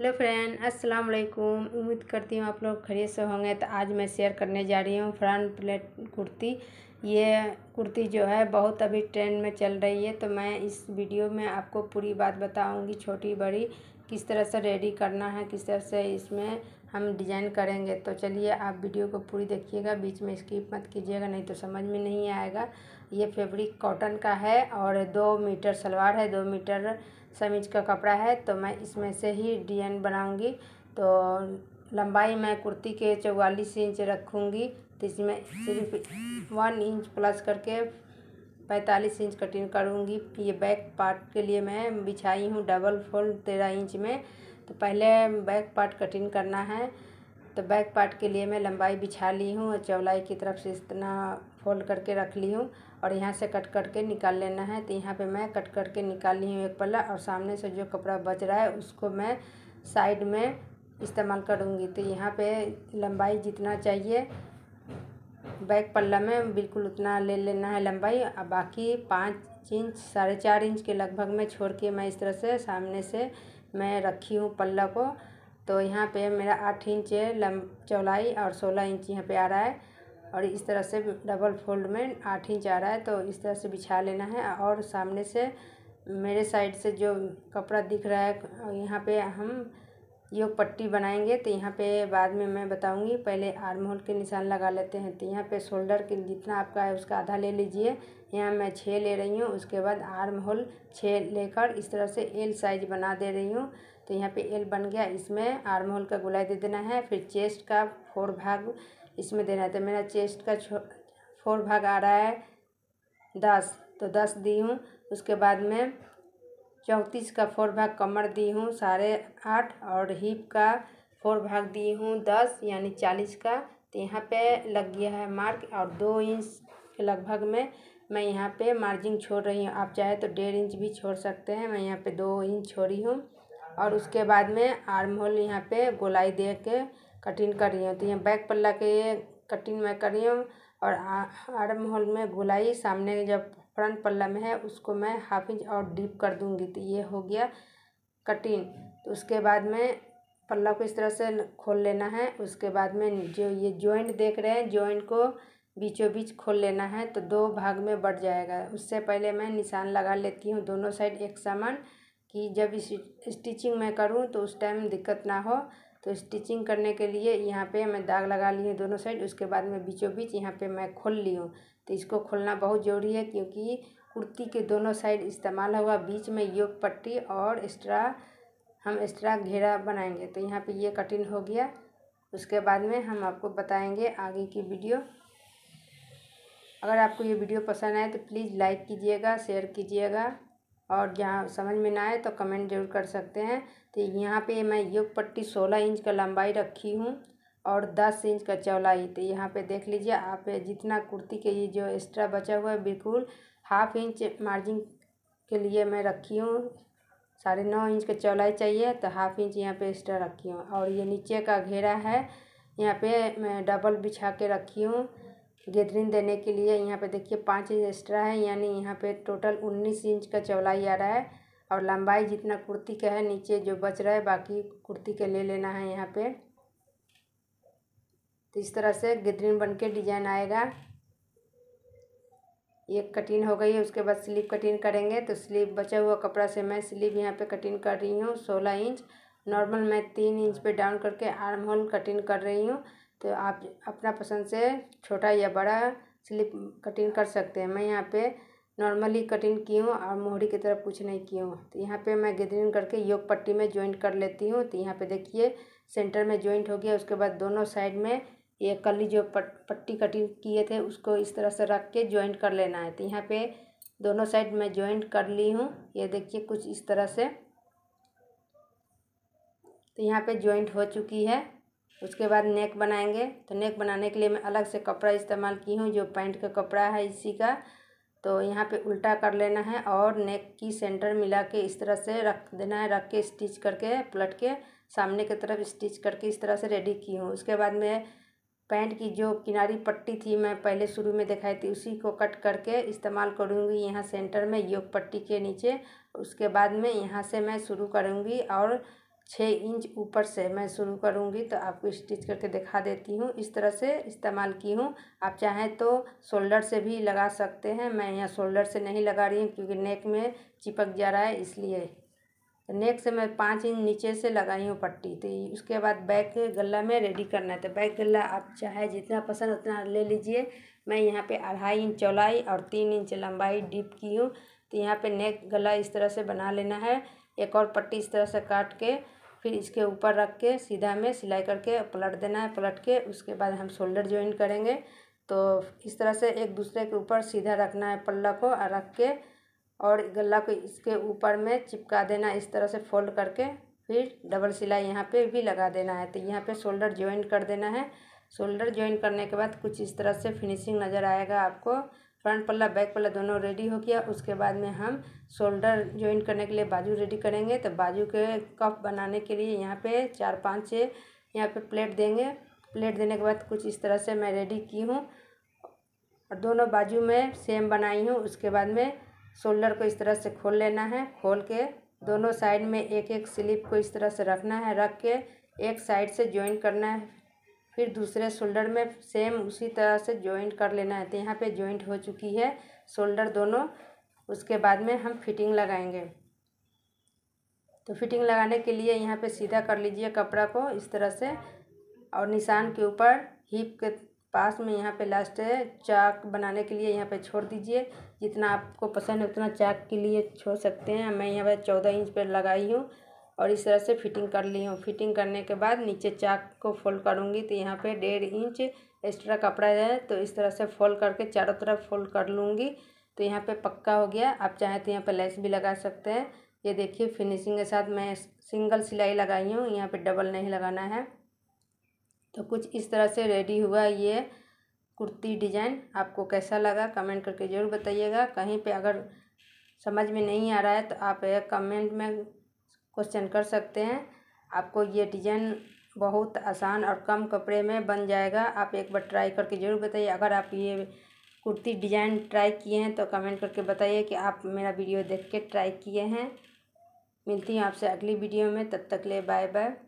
hello friend अस्सलाम वालेकुम उम्मीद करती हूँ आप लोग खरीद से होंगे तो आज मैं शेयर करने जा रही हूँ फ्रंट प्लेट कुर्ती ये कुर्ती जो है बहुत अभी ट्रेंड में चल रही है तो मैं इस वीडियो में आपको पूरी बात बताऊँगी छोटी बड़ी किस तरह से रेडी करना है किस तरह से इसमें हम डिज़ाइन करेंगे तो चलिए आप वीडियो को पूरी देखिएगा बीच में स्किप मत कीजिएगा नहीं तो समझ में नहीं आएगा ये फेब्रिक कॉटन का है और दो मीटर सलवार है दो मीटर समीज का कपड़ा है तो मैं इसमें से ही डिजाइन बनाऊंगी तो लंबाई मैं कुर्ती के चौवालीस इंच रखूँगी तो इसमें सिर्फ वन इंच प्लस करके पैंतालीस इंच कटिंग करूँगी ये बैक पार्ट के लिए मैं बिछाई हूँ डबल फोल्ड तेरह इंच में तो पहले बैक पार्ट कटिंग करना है तो बैक पार्ट के लिए मैं लंबाई बिछा ली हूँ और चौलाई की तरफ से इतना फोल्ड करके रख ली हूँ और यहाँ से कट कट के निकाल लेना है तो यहाँ पे मैं कट करके के निकाल ली हूँ एक पल्ला और सामने से जो कपड़ा बच रहा है उसको मैं साइड में इस्तेमाल करूँगी तो यहाँ पे लंबाई जितना चाहिए बैक पल्ला में बिल्कुल उतना ले लेना है लंबाई और बाकी पाँच इंच साढ़े चार इंच के लगभग में छोड़ के मैं इस तरह से सामने से मैं रखी हूँ पल्ला को तो यहाँ पे मेरा आठ इंच लम चौलाई और सोलह इंच यहाँ पे आ रहा है और इस तरह से डबल फोल्ड में आठ इंच आ रहा है तो इस तरह से बिछा लेना है और सामने से मेरे साइड से जो कपड़ा दिख रहा है यहाँ पे हम योग पट्टी बनाएंगे तो यहाँ पे बाद में मैं बताऊँगी पहले आर्म होल के निशान लगा लेते हैं तो यहाँ पे शोल्डर के जितना आपका है उसका आधा ले लीजिए यहाँ मैं छः ले रही हूँ उसके बाद आर्म होल छः लेकर इस तरह से एल साइज बना दे रही हूँ तो यहाँ पे एल बन गया इसमें आर्म होल का गुलाई दे देना है फिर चेस्ट का फोर भाग इसमें देना है तो मेरा चेस्ट का फोर भाग आ रहा है दस तो दस दी हूँ उसके बाद में चौंतीस का फोर भाग कमर दी हूँ साढ़े आठ और हिप का फोर भाग दी हूँ दस यानी चालीस का तो यहाँ पे लग गया है मार्क और दो इंच के लगभग में मैं यहाँ पे मार्जिन छोड़ रही हूँ आप चाहे तो डेढ़ इंच भी छोड़ सकते हैं मैं यहाँ पे दो इंच छोड़ी हूँ और उसके बाद में आर्म होल यहाँ पे गोलाई दे के कटिंग हूँ तो यहाँ बैक पल्ला के कटिंग मैं कर रही हूँ और आर्म होल में गोलाई सामने जब फ्रंट पल्ला में है उसको मैं हाफ इंच और डीप कर दूँगी तो ये हो गया कटिंग तो उसके बाद में पल्ला को इस तरह से खोल लेना है उसके बाद में जो ये जॉइंट देख रहे हैं जॉइंट को बीचों बीच खोल लेना है तो दो भाग में बढ़ जाएगा उससे पहले मैं निशान लगा लेती हूँ दोनों साइड एक समान कि जब इस स्टिचिंग मैं करूँ तो उस टाइम दिक्कत ना हो तो स्टिचिंग करने के लिए यहाँ पे मैं दाग लगा ली हूँ दोनों साइड उसके बाद में बीचों बीच यहाँ पे मैं खोल ली हूँ तो इसको खोलना बहुत ज़रूरी है क्योंकि कुर्ती के दोनों साइड इस्तेमाल होगा बीच में योग पट्टी और एक्स्ट्रा हम एक्स्ट्रा घेरा बनाएंगे तो यहाँ पे ये कटिंग हो गया उसके बाद में हम आपको बताएँगे आगे की वीडियो अगर आपको ये वीडियो पसंद आए तो प्लीज़ लाइक कीजिएगा शेयर कीजिएगा और जहाँ समझ में ना आए तो कमेंट ज़रूर कर सकते हैं तो यहाँ पे मैं योग पट्टी सोलह इंच का लंबाई रखी हूँ और दस इंच का चौलाई तो यहाँ पे देख लीजिए आप जितना कुर्ती के ये जो एक्स्ट्रा बचा हुआ है बिल्कुल हाफ इंच मार्जिन के लिए मैं रखी हूँ साढ़े नौ इंच का चौलाई चाहिए तो हाफ इंच यहाँ पे एक्स्ट्रा रखी हूँ और ये नीचे का घेरा है यहाँ पे मैं डबल बिछा के रखी हूँ गैदरिंग देने के लिए यहाँ पे देखिए पाँच इंच एक्स्ट्रा है यानी यहाँ पे टोटल उन्नीस इंच का चौलाई आ रहा है और लंबाई जितना कुर्ती का है नीचे जो बच रहा है बाकी कुर्ती का ले लेना है यहाँ पे तो इस तरह से गैदरिंग बन के डिजाइन आएगा ये कटिंग हो गई है उसके बाद स्लीव कटिंग करेंगे तो स्लीव बचा हुआ कपड़ा से मैं स्लीव यहाँ पे कटिंग कर रही हूँ सोलह इंच नॉर्मल मैं तीन इंच पे डाउन करके आर्म होल कटिंग कर रही हूँ तो आप अपना पसंद से छोटा या बड़ा स्लिप कटिंग कर सकते हैं मैं यहाँ पे नॉर्मली कटिंग की हूँ और मोहरी की तरफ कुछ नहीं की हूँ तो यहाँ पे मैं गेदरिंग करके योग पट्टी में ज्वाइंट कर लेती हूँ तो यहाँ पे देखिए सेंटर में ज्वाइंट हो गया उसके बाद दोनों साइड में ये कली जो पट, पट्टी कटिंग किए थे उसको इस तरह से रख के ज्वाइंट कर लेना है तो यहाँ पर दोनों साइड में ज्वाइंट कर ली हूँ ये देखिए कुछ इस तरह से तो यहाँ पे ज्वाइंट हो चुकी है उसके बाद नेक बनाएंगे तो नेक बनाने के लिए मैं अलग से कपड़ा इस्तेमाल की हूँ जो पैंट का कपड़ा है इसी का तो यहाँ पे उल्टा कर लेना है और नेक की सेंटर मिला के इस तरह से रख देना है रख के स्टिच करके पलट के सामने की तरफ स्टिच करके इस तरह से रेडी की हूँ उसके बाद मैं पैंट की जो किनारी पट्टी थी मैं पहले शुरू में दिखाई थी उसी को कट करके इस्तेमाल करूँगी यहाँ सेंटर में योग पट्टी के नीचे उसके बाद में यहाँ से मैं शुरू करूँगी और छः इंच ऊपर से मैं शुरू करूँगी तो आपको स्टिच करके दिखा देती हूँ इस तरह से इस्तेमाल की हूँ आप चाहें तो शोल्डर से भी लगा सकते हैं मैं यहाँ शोल्डर से नहीं लगा रही हूँ क्योंकि नेक में चिपक जा रहा है इसलिए तो नेक से मैं पाँच इंच नीचे से लगाई हूँ पट्टी तो उसके बाद बैक गला में रेडी करना है तो बैक गला आप चाहे जितना पसंद उतना ले लीजिए मैं यहाँ पर अढ़ाई इंच चौलाई और तीन इंच लंबाई डीप की हूँ तो यहाँ पे नेक गला इस तरह से बना लेना है एक और पट्टी इस तरह से काट के फिर इसके ऊपर रख के सीधा में सिलाई करके पलट देना है पलट के उसके बाद हम शोल्डर ज्वाइन करेंगे तो इस तरह से एक दूसरे के ऊपर सीधा रखना है पल्ला को और रख के और गला को इसके ऊपर में चिपका देना इस तरह से फोल्ड करके फिर डबल सिलाई यहाँ पे भी लगा देना है तो यहाँ पे शोल्डर ज्वाइन कर देना है शोल्डर ज्वाइन करने के बाद कुछ इस तरह से फिनिशिंग नज़र आएगा आपको फ्रंट पल्ला बैक पल्ला दोनों रेडी हो गया उसके बाद में हम शोल्डर ज्वाइन करने के लिए बाजू रेडी करेंगे तो बाजू के कफ बनाने के लिए यहाँ पे चार पाँच छः यहाँ पे प्लेट देंगे प्लेट देने के बाद कुछ इस तरह से मैं रेडी की हूँ और दोनों बाजू में सेम बनाई हूँ उसके बाद में शोल्डर को इस तरह से खोल लेना है खोल के दोनों साइड में एक एक स्लीप को इस तरह से रखना है रख के एक साइड से ज्वाइन करना है फिर दूसरे शोल्डर में सेम उसी तरह से जॉइंट कर लेना है तो यहाँ पे जॉइंट हो चुकी है शोल्डर दोनों उसके बाद में हम फिटिंग लगाएंगे तो फिटिंग लगाने के लिए यहाँ पे सीधा कर लीजिए कपड़ा को इस तरह से और निशान के ऊपर हिप के पास में यहाँ पे लास्ट है चाक बनाने के लिए यहाँ पे छोड़ दीजिए जितना आपको पसंद है उतना चाक के लिए छोड़ सकते हैं मैं यहाँ पे चौदह इंच पर लगाई हूँ और इस तरह से फिटिंग कर ली हूँ फिटिंग करने के बाद नीचे चाक को फोल्ड करूँगी तो यहाँ पे डेढ़ इंच एक्स्ट्रा कपड़ा है तो इस तरह से फोल्ड करके चारों तरफ फोल्ड कर लूँगी तो यहाँ पे पक्का हो गया आप चाहें तो यहाँ पे लेस भी लगा सकते हैं ये देखिए फिनिशिंग के साथ मैं सिंगल सिलाई लगाई हूँ यहाँ पर डबल नहीं लगाना है तो कुछ इस तरह से रेडी हुआ ये कुर्ती डिज़ाइन आपको कैसा लगा कमेंट करके ज़रूर बताइएगा कहीं पर अगर समझ में नहीं आ रहा है तो आप कमेंट में क्वेश्चन कर सकते हैं आपको ये डिज़ाइन बहुत आसान और कम कपड़े में बन जाएगा आप एक बार ट्राई करके ज़रूर बताइए अगर आप ये कुर्ती डिज़ाइन ट्राई किए हैं तो कमेंट करके बताइए कि आप मेरा वीडियो देख के ट्राई किए हैं मिलती हूँ आपसे अगली वीडियो में तब तक ले बाय बाय